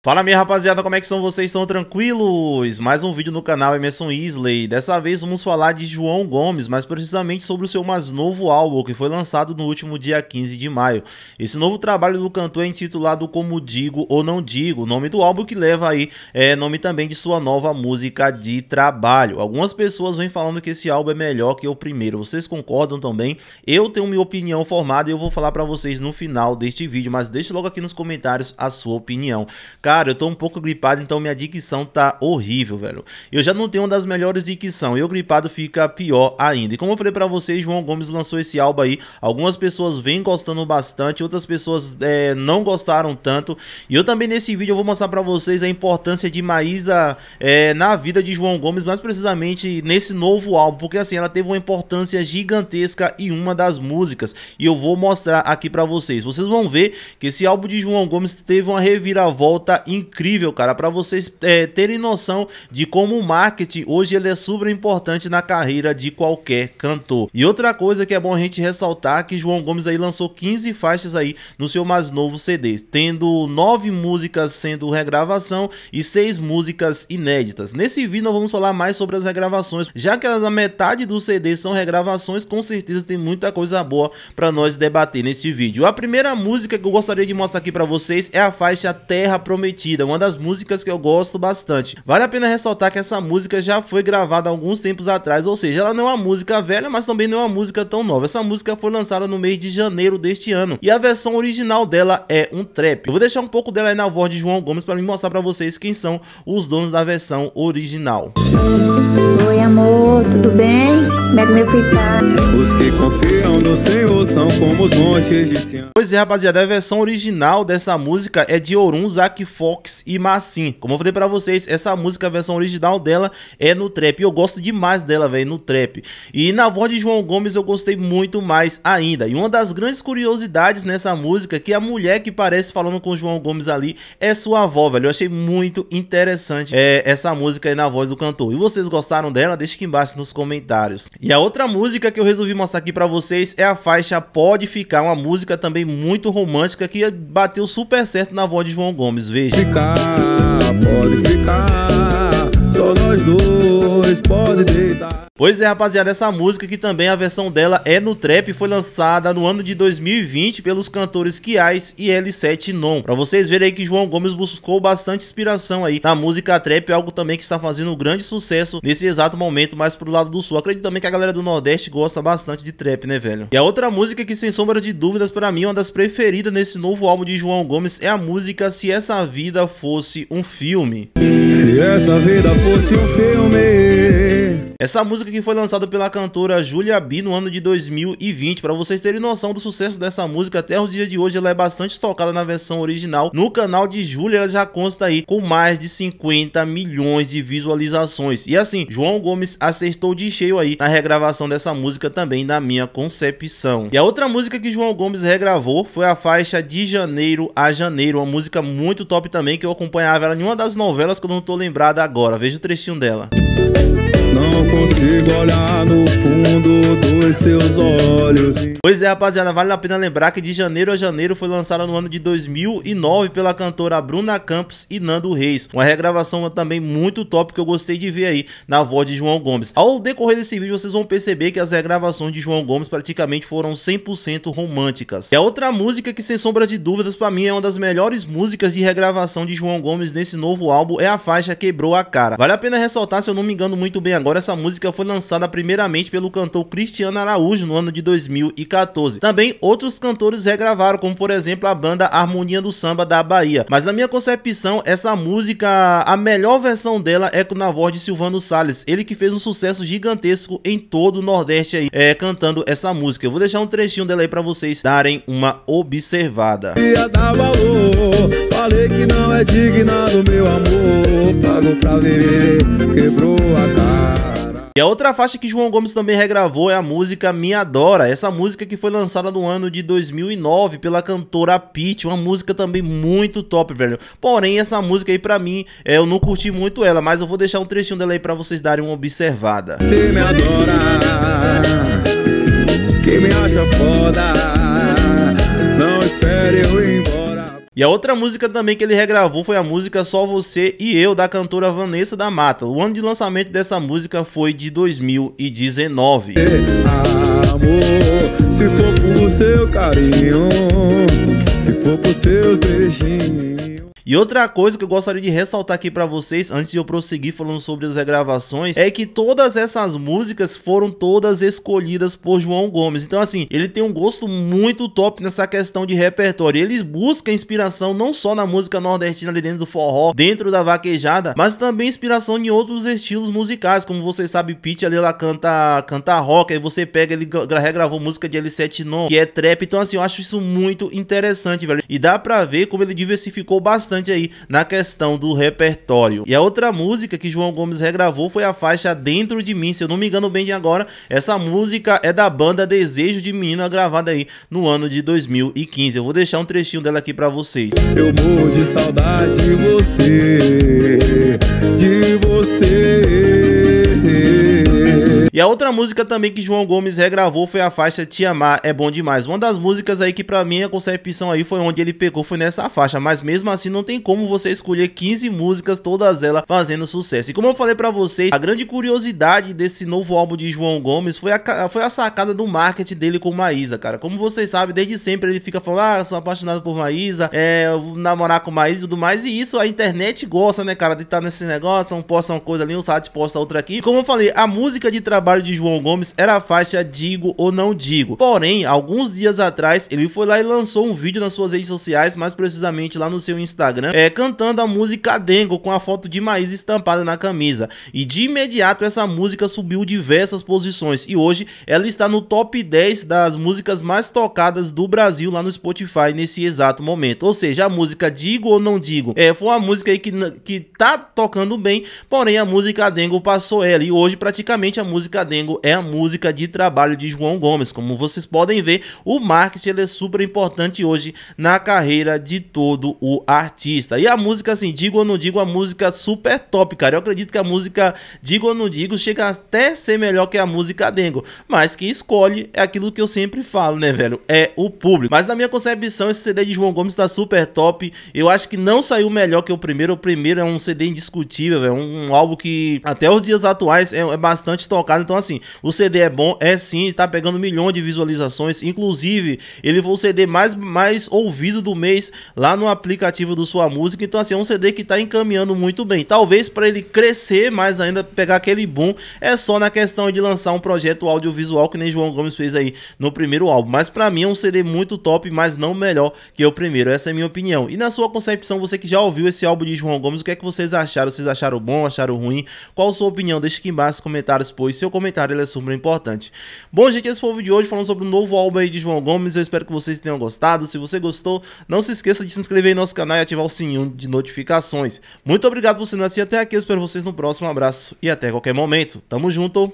Fala minha rapaziada, como é que são vocês? Estão tranquilos? Mais um vídeo no canal Emerson Isley. Dessa vez vamos falar de João Gomes, mas precisamente sobre o seu mais novo álbum, que foi lançado no último dia 15 de maio. Esse novo trabalho do cantor é intitulado Como Digo ou Não Digo, nome do álbum que leva aí é nome também de sua nova música de trabalho. Algumas pessoas vêm falando que esse álbum é melhor que o primeiro, vocês concordam também? Eu tenho minha opinião formada e eu vou falar pra vocês no final deste vídeo, mas deixe logo aqui nos comentários a sua opinião. Cara, eu tô um pouco gripado, então minha dicção tá horrível, velho. Eu já não tenho uma das melhores dicção, eu gripado fica pior ainda. E como eu falei pra vocês, João Gomes lançou esse álbum aí. Algumas pessoas vêm gostando bastante, outras pessoas é, não gostaram tanto. E eu também nesse vídeo eu vou mostrar pra vocês a importância de Maísa é, na vida de João Gomes, mais precisamente nesse novo álbum. Porque assim, ela teve uma importância gigantesca em uma das músicas. E eu vou mostrar aqui pra vocês. Vocês vão ver que esse álbum de João Gomes teve uma reviravolta incrível, cara, para vocês é, terem noção de como o marketing hoje ele é super importante na carreira de qualquer cantor. E outra coisa que é bom a gente ressaltar que João Gomes aí lançou 15 faixas aí no seu mais novo CD, tendo nove músicas sendo regravação e seis músicas inéditas. Nesse vídeo nós vamos falar mais sobre as regravações, já que a metade do CD são regravações, com certeza tem muita coisa boa para nós debater neste vídeo. A primeira música que eu gostaria de mostrar aqui para vocês é a faixa Terra Prometida Prometida, uma das músicas que eu gosto bastante. Vale a pena ressaltar que essa música já foi gravada alguns tempos atrás, ou seja, ela não é uma música velha, mas também não é uma música tão nova. Essa música foi lançada no mês de janeiro deste ano e a versão original dela é um trap. Eu vou deixar um pouco dela aí na voz de João Gomes para me mostrar para vocês quem são os donos da versão original. Oi amor, tudo bem? É tá? Os que confiam no Senhor são como os montes de Pois é, rapaziada, a versão original dessa música é de Orun Zac Fox e Massim. Como eu falei pra vocês, essa música, a versão original dela é no trap. E eu gosto demais dela, velho, no trap. E na voz de João Gomes eu gostei muito mais ainda. E uma das grandes curiosidades nessa música é que a mulher que parece falando com o João Gomes ali é sua avó, velho. Eu achei muito interessante é, essa música aí na voz do cantor. E vocês gostaram dela? Deixa aqui embaixo nos comentários. E a outra música que eu resolvi mostrar aqui pra vocês é a faixa Pode Ficar, uma música também muito romântica que bateu super certo na voz de João Gomes, veja. Pode ficar, pode ficar, só nós dois deitar. Pois é, rapaziada, essa música que também a versão dela é no trap foi lançada no ano de 2020 pelos cantores Kiais e L7 Non. Pra vocês verem aí que João Gomes buscou bastante inspiração aí na música trap, algo também que está fazendo um grande sucesso nesse exato momento, mais pro lado do sul. Acredito também que a galera do Nordeste gosta bastante de trap, né, velho? E a outra música que, sem sombra de dúvidas, para mim, é uma das preferidas nesse novo álbum de João Gomes é a música Se Essa Vida Fosse um Filme. Se essa vida fosse um filme essa música que foi lançada pela cantora Julia B no ano de 2020, para vocês terem noção do sucesso dessa música, até os dias de hoje ela é bastante tocada na versão original. No canal de Julia ela já consta aí com mais de 50 milhões de visualizações. E assim, João Gomes acertou de cheio aí na regravação dessa música também, na minha concepção. E a outra música que João Gomes regravou foi a faixa De Janeiro a Janeiro, uma música muito top também, que eu acompanhava ela em uma das novelas que eu não tô lembrada agora. Veja o trechinho dela. Música não consigo olhar no fundo dos seus olhos. Pois é, rapaziada, vale a pena lembrar que de janeiro a janeiro foi lançada no ano de 2009 pela cantora Bruna Campos e Nando Reis. Uma regravação também muito top que eu gostei de ver aí na voz de João Gomes. Ao decorrer desse vídeo, vocês vão perceber que as regravações de João Gomes praticamente foram 100% românticas. E a outra música que, sem sombra de dúvidas, para mim é uma das melhores músicas de regravação de João Gomes nesse novo álbum é a faixa Quebrou a Cara. Vale a pena ressaltar, se eu não me engano muito bem agora, essa música foi lançada primeiramente pelo cantor Cristiano Araújo no ano de 2014. Também outros cantores regravaram, como por exemplo a banda Harmonia do Samba da Bahia. Mas na minha concepção, essa música, a melhor versão dela é com na voz de Silvano Salles, ele que fez um sucesso gigantesco em todo o Nordeste aí, é, cantando essa música. Eu vou deixar um trechinho dela aí pra vocês darem uma observada. Ia dar valor, falei que não é digna do meu amor, pago pra viver, quebrou a cara. E a outra faixa que João Gomes também regravou é a música Me Adora, essa música que foi lançada no ano de 2009 pela cantora Pitty, uma música também muito top, velho. Porém, essa música aí pra mim, é, eu não curti muito ela, mas eu vou deixar um trechinho dela aí pra vocês darem uma observada. Quem me adora, quem me acha foda. E a outra música também que ele regravou foi a música Só Você e Eu, da cantora Vanessa da Mata. O ano de lançamento dessa música foi de 2019. Amor, se for por seu carinho, se for por seus beijinhos. E outra coisa que eu gostaria de ressaltar aqui para vocês, antes de eu prosseguir falando sobre as regravações, é que todas essas músicas foram todas escolhidas por João Gomes. Então, assim, ele tem um gosto muito top nessa questão de repertório. Ele busca inspiração não só na música nordestina ali dentro do forró, dentro da vaquejada, mas também inspiração em outros estilos musicais. Como vocês sabem, Pete ali ela canta, canta rock, aí você pega, ele regravou música de L7 Non, que é trap. Então, assim, eu acho isso muito interessante, velho. E dá pra ver como ele diversificou bastante bastante aí na questão do repertório. E a outra música que João Gomes regravou foi a faixa Dentro de Mim, se eu não me engano bem de agora, essa música é da banda Desejo de Menina, gravada aí no ano de 2015. Eu vou deixar um trechinho dela aqui para vocês. Eu morro de saudade de você, de você. E a outra música também que João Gomes regravou foi a faixa Te Amar É Bom Demais. Uma das músicas aí que pra a concepção aí foi onde ele pegou, foi nessa faixa. Mas mesmo assim não tem como você escolher 15 músicas, todas elas fazendo sucesso. E como eu falei pra vocês, a grande curiosidade desse novo álbum de João Gomes foi a, foi a sacada do marketing dele com Maísa, cara. Como vocês sabem, desde sempre ele fica falando, ah, sou apaixonado por Maísa, é, namorar com Maísa e tudo mais. E isso a internet gosta, né, cara, de estar tá nesse negócio, um posta uma coisa ali, um site posta outra aqui. Como eu falei, a música de trabalho trabalho de João Gomes era a faixa Digo ou Não Digo. Porém, alguns dias atrás, ele foi lá e lançou um vídeo nas suas redes sociais, mais precisamente lá no seu Instagram, é, cantando a música Dengo com a foto de Maís estampada na camisa. E de imediato essa música subiu diversas posições e hoje ela está no top 10 das músicas mais tocadas do Brasil lá no Spotify nesse exato momento. Ou seja, a música Digo ou Não Digo é, foi uma música aí que, que tá tocando bem, porém a música Dengo passou ela e hoje praticamente a música música Dengo é a música de trabalho de João Gomes. Como vocês podem ver, o marketing é super importante hoje na carreira de todo o artista. E a música, assim, digo ou não digo, a música super top, cara. Eu acredito que a música, digo ou não digo, chega até ser melhor que a música Dengo. Mas que escolhe é aquilo que eu sempre falo, né, velho? É o público. Mas na minha concepção, esse CD de João Gomes tá super top. Eu acho que não saiu melhor que o primeiro. O primeiro é um CD indiscutível, é Um, um álbum que até os dias atuais é, é bastante tocado então, assim, o CD é bom, é sim, tá pegando milhões de visualizações. Inclusive, ele foi o CD mais, mais ouvido do mês lá no aplicativo do Sua Música. Então, assim, é um CD que tá encaminhando muito bem. Talvez para ele crescer mais ainda, pegar aquele boom, é só na questão de lançar um projeto audiovisual que nem João Gomes fez aí no primeiro álbum. Mas para mim é um CD muito top, mas não melhor que o primeiro. Essa é a minha opinião. E na sua concepção, você que já ouviu esse álbum de João Gomes, o que é que vocês acharam? Vocês acharam bom, acharam ruim? Qual a sua opinião? Deixa aqui embaixo nos comentários, pois se seu comentário, ele é super importante. Bom, gente, esse foi o vídeo de hoje falando sobre o novo álbum aí de João Gomes. Eu espero que vocês tenham gostado. Se você gostou, não se esqueça de se inscrever em nosso canal e ativar o sininho de notificações. Muito obrigado por se nascer até aqui. Eu espero vocês no próximo. Um abraço e até qualquer momento. Tamo junto!